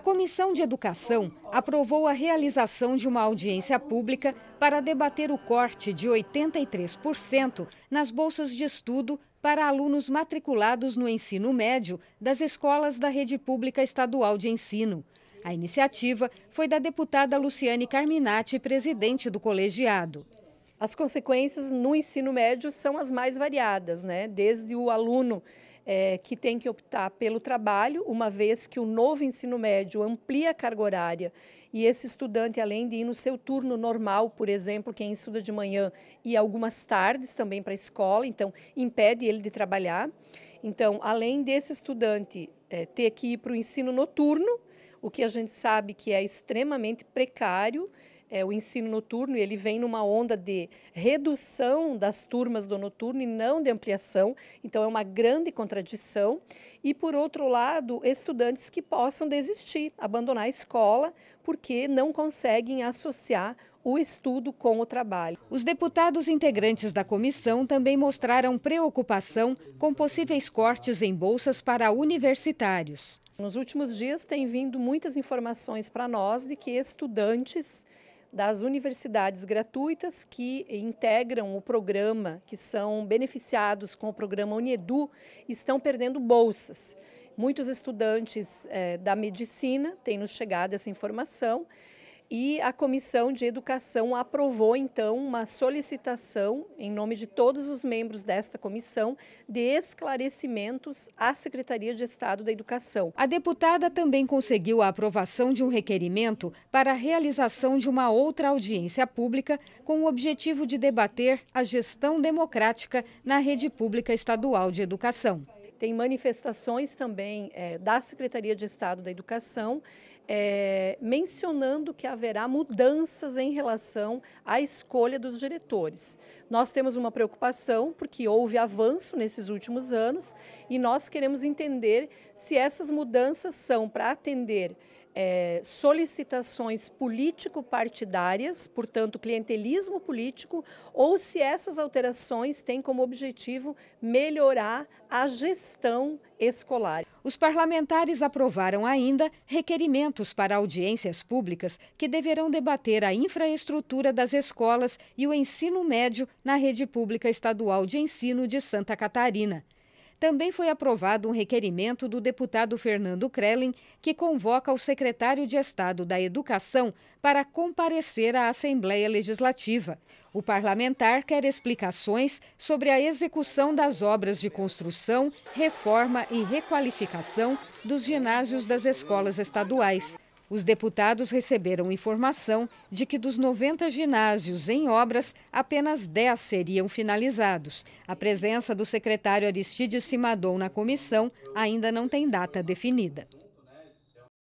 A Comissão de Educação aprovou a realização de uma audiência pública para debater o corte de 83% nas bolsas de estudo para alunos matriculados no ensino médio das escolas da rede pública estadual de ensino. A iniciativa foi da deputada Luciane Carminati, presidente do colegiado. As consequências no ensino médio são as mais variadas, né? desde o aluno é, que tem que optar pelo trabalho, uma vez que o novo ensino médio amplia a carga horária e esse estudante, além de ir no seu turno normal, por exemplo, quem estuda de manhã e algumas tardes também para a escola, então impede ele de trabalhar. Então, além desse estudante é, ter que ir para o ensino noturno, o que a gente sabe que é extremamente precário, é, o ensino noturno e ele vem numa onda de redução das turmas do noturno e não de ampliação. Então, é uma grande contradição. E, por outro lado, estudantes que possam desistir, abandonar a escola, porque não conseguem associar o estudo com o trabalho. Os deputados integrantes da comissão também mostraram preocupação com possíveis cortes em bolsas para universitários. Nos últimos dias tem vindo muitas informações para nós de que estudantes das universidades gratuitas que integram o programa, que são beneficiados com o programa Unedu, estão perdendo bolsas. Muitos estudantes é, da medicina têm nos chegado essa informação e a Comissão de Educação aprovou, então, uma solicitação, em nome de todos os membros desta comissão, de esclarecimentos à Secretaria de Estado da Educação. A deputada também conseguiu a aprovação de um requerimento para a realização de uma outra audiência pública com o objetivo de debater a gestão democrática na rede pública estadual de educação tem manifestações também é, da Secretaria de Estado da Educação, é, mencionando que haverá mudanças em relação à escolha dos diretores. Nós temos uma preocupação, porque houve avanço nesses últimos anos, e nós queremos entender se essas mudanças são para atender é, solicitações político-partidárias, portanto, clientelismo político, ou se essas alterações têm como objetivo melhorar a gestão escolar. Os parlamentares aprovaram ainda requerimentos para audiências públicas que deverão debater a infraestrutura das escolas e o ensino médio na rede pública estadual de ensino de Santa Catarina também foi aprovado um requerimento do deputado Fernando Krellen, que convoca o secretário de Estado da Educação para comparecer à Assembleia Legislativa. O parlamentar quer explicações sobre a execução das obras de construção, reforma e requalificação dos ginásios das escolas estaduais. Os deputados receberam informação de que dos 90 ginásios em obras, apenas 10 seriam finalizados. A presença do secretário Aristides Simadon na comissão ainda não tem data definida.